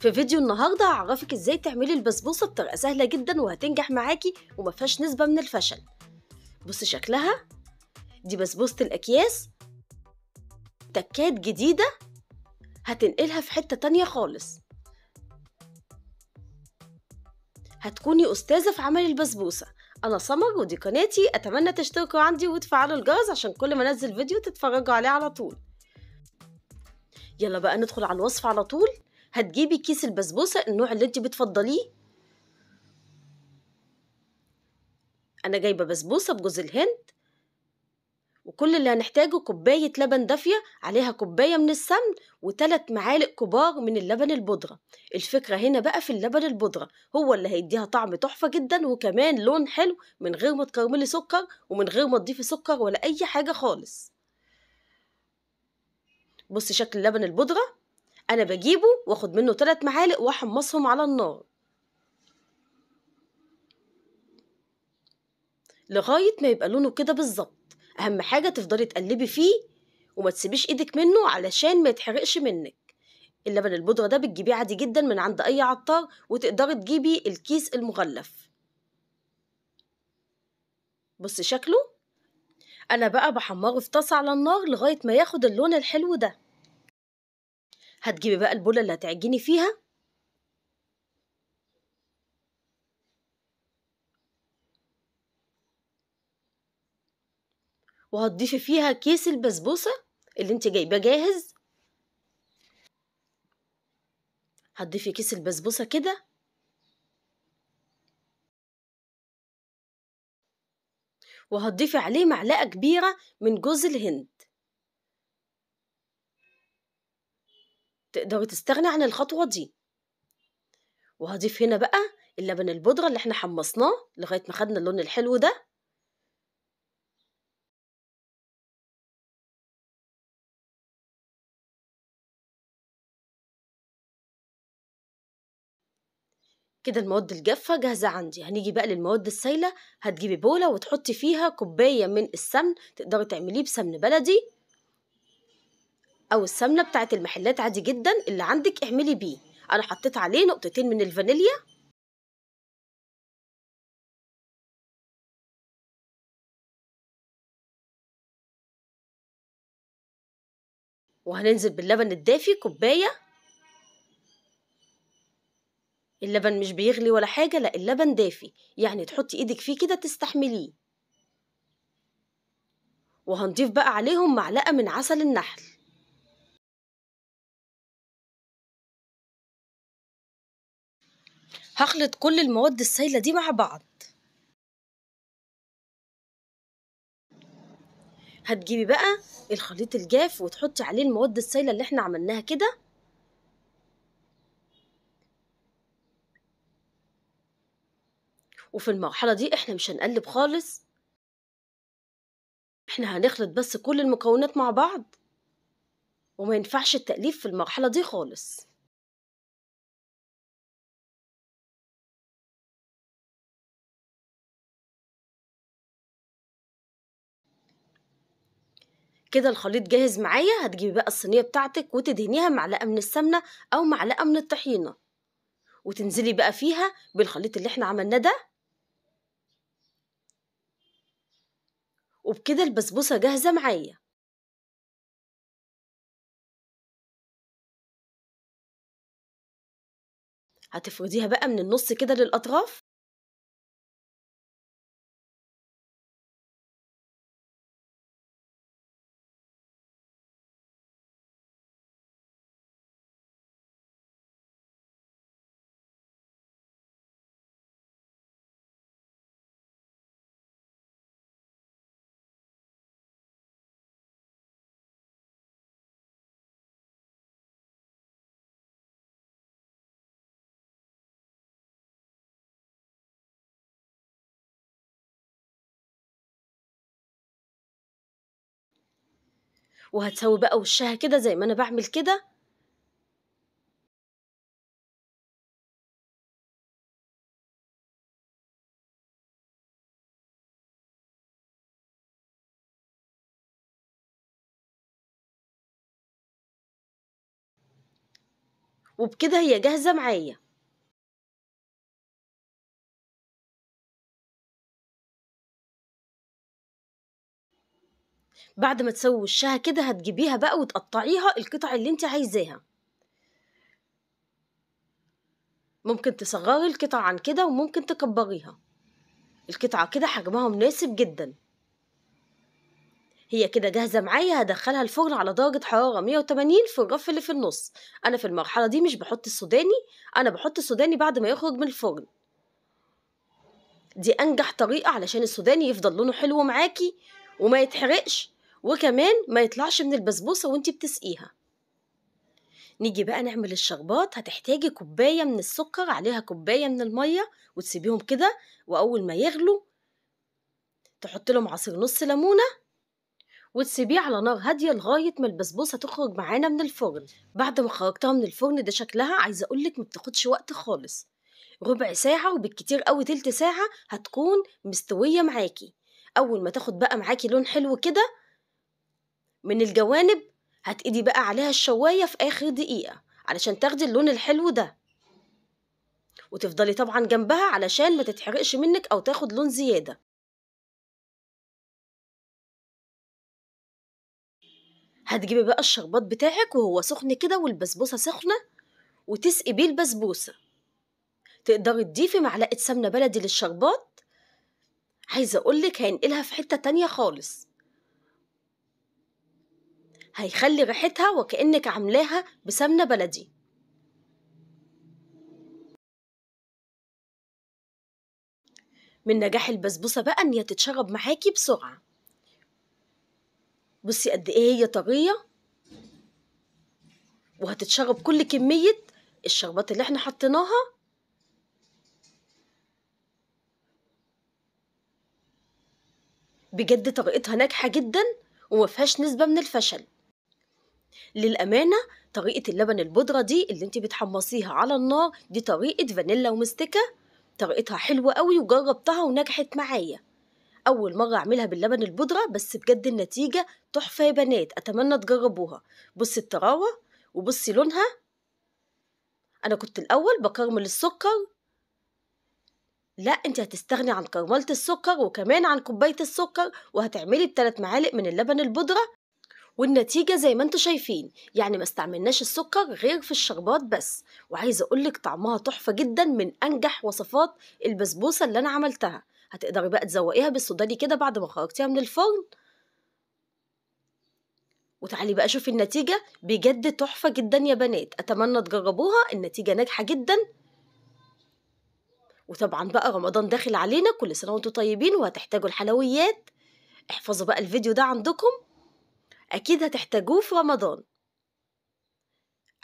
في فيديو النهارده هعرفك ازاي تعملي البسبوسه بطريقه سهله جدا وهتنجح معاكي وما فيهاش نسبه من الفشل بصي شكلها دي بسبوسه الاكياس تكات جديده هتنقلها في حته تانية خالص هتكوني استاذه في عمل البسبوسه انا سمر ودي قناتي اتمنى تشتركوا عندي وتفعلوا الجرس عشان كل ما انزل فيديو تتفرجوا عليه على طول يلا بقى ندخل على الوصفه على طول هتجيبي كيس البسبوسه النوع اللي انت بتفضليه انا جايبه بسبوسه بجوز الهند وكل اللي هنحتاجه كوباية لبن دافية عليها كوباية من السمن وتلات معالق كبار من اللبن البودرة الفكرة هنا بقى في اللبن البودرة هو اللي هيديها طعم تحفة جدا وكمان لون حلو من غير ما تكرملي سكر ومن غير ما تضيفي سكر ولا أي حاجة خالص بصي شكل لبن البودرة انا بجيبه واخد منه ثلاث معالق واحمصهم على النار لغايه ما يبقى لونه كده بالظبط اهم حاجه تفضلي تقلبي فيه وما تسيبيش ايدك منه علشان ما يتحرقش منك اللبن البودرة ده بتجيبيه عادي جدا من عند اي عطار وتقدري تجيبي الكيس المغلف بصي شكله انا بقى بحمره في طاسه على النار لغايه ما ياخد اللون الحلو ده هتجيبي بقى البوله اللي هتعجني فيها وهتضيفي فيها كيس البسبوسه اللي انت جايباه جاهز هتضيفي كيس البسبوسه كده وهتضيفي عليه معلقه كبيره من جوز الهند تقدري تستغني عن الخطوة دي وهضيف هنا بقى اللبن البودرة اللي احنا حمصناه لغاية ما خدنا اللون الحلو ده كده المواد الجافة جاهزة عندي هنيجي بقى للمواد السايلة هتجيبي بولة وتحطي فيها كوباية من السمن تقدري تعمليه بسمن بلدي او السمنه بتاعه المحلات عادي جدا اللي عندك اعملي بيه انا حطيت عليه نقطتين من الفانيليا وهننزل باللبن الدافي كوبايه اللبن مش بيغلي ولا حاجه لا اللبن دافي يعني تحطي ايدك فيه كده تستحمليه وهنضيف بقى عليهم معلقه من عسل النحل هخلط كل المواد السائلة دي مع بعض هتجيبي بقى الخليط الجاف وتحطي عليه المواد السائلة اللي احنا عملناها كده وفي المرحلة دي احنا مش هنقلب خالص احنا هنخلط بس كل المكونات مع بعض وما ينفعش التأليف في المرحلة دي خالص كده الخليط جاهز معايا هتجيبي بقى الصينيه بتاعتك وتدهنيها معلقه من السمنه او معلقه من الطحينه وتنزلي بقى فيها بالخليط اللي احنا عملناه ده وبكده البسبوسه جاهزه معايا هتفرديها بقى من النص كده للاطراف وهتسوي بقى وشها كده زي ما انا بعمل كده وبكده هي جاهزة معايا بعد ما تسوي وشها كده هتجيبيها بقى وتقطعيها القطع اللي انت عايزاها ممكن تصغري القطع عن كده وممكن تكبريها القطعة كده حجمها مناسب جدا هي كده جاهزة معايا هدخلها الفرن على درجة حرارة 180 في الرف اللي في النص أنا في المرحلة دي مش بحط السوداني أنا بحط السوداني بعد ما يخرج من الفرن دي أنجح طريقة علشان السوداني يفضل لونه حلو معاكي وما يتحرقش وكمان ما يطلعش من البسبوسة وانت بتسقيها نيجي بقى نعمل الشربات هتحتاجي كوباية من السكر عليها كوباية من المية وتسيبيهم كده وأول ما يغلوا تحط لهم عصير نص ليمونة وتسيبيه على نار هادية لغاية ما البسبوسة تخرج معانا من الفرن بعد ما خرجتها من الفرن ده شكلها عايزة أقولك ما بتاخدش وقت خالص ربع ساعة وبالكتير قوي تلت ساعة هتكون مستوية معاكي أول ما تاخد بقى معاكي لون حلو كده من الجوانب هتقدي بقى عليها الشواية في آخر دقيقة علشان تاخدي اللون الحلو ده وتفضلي طبعا جنبها علشان ما تتحرقش منك أو تاخد لون زيادة هتجيبي بقى الشربات بتاعك وهو سخن كده والبسبوسة سخنة وتسقي بيه البسبوسة تقدري تضيفي معلقة سمنة بلدي للشربات عايزة أقولك هينقلها في حتة تانية خالص هيخلي ريحتها وكأنك عاملاها بسمنة بلدي من نجاح البسبوسة بقى إن هي تتشرب معاكي بسرعة بصي قد إيه هي طرية وهتتشرب كل كمية الشربات اللي احنا حطيناها بجد طريقتها ناجحة جدا ومفيهاش نسبة من الفشل للأمانة طريقة اللبن البودرة دي اللي انت بتحمصيها على النار دي طريقة فانيلا ومستكة طريقتها حلوة قوي وجربتها ونجحت معايا أول مرة أعملها باللبن البودرة بس بجد النتيجة تحفة يا بنات أتمنى تجربوها بصي الطراوة وبصي لونها أنا كنت الأول بكرمل السكر لا انت هتستغني عن كرملة السكر وكمان عن كوباية السكر وهتعملي بثلاث معالق من اللبن البودرة والنتيجة زي ما انتوا شايفين يعني ما استعملناش السكر غير في الشربات بس وعايزة أقولك طعمها تحفة جدا من أنجح وصفات البسبوسة اللي أنا عملتها هتقدري بقى تزوقيها بالسوداني كده بعد ما خرجتيها من الفرن وتعالي بقى شوفي النتيجة بجد تحفة جدا يا بنات أتمنى تجربوها النتيجة ناجحة جدا وطبعا بقى رمضان داخل علينا كل سنة وانتوا طيبين وهتحتاجوا الحلويات احفظوا بقى الفيديو ده عندكم أكيد هتحتاجوه في رمضان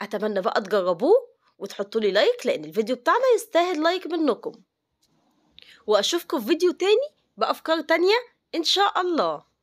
أتمنى بقى تجربوه وتحطوا لي لايك لأن الفيديو بتاعنا يستاهل لايك منكم وأشوفكم في فيديو تاني بأفكار تانية إن شاء الله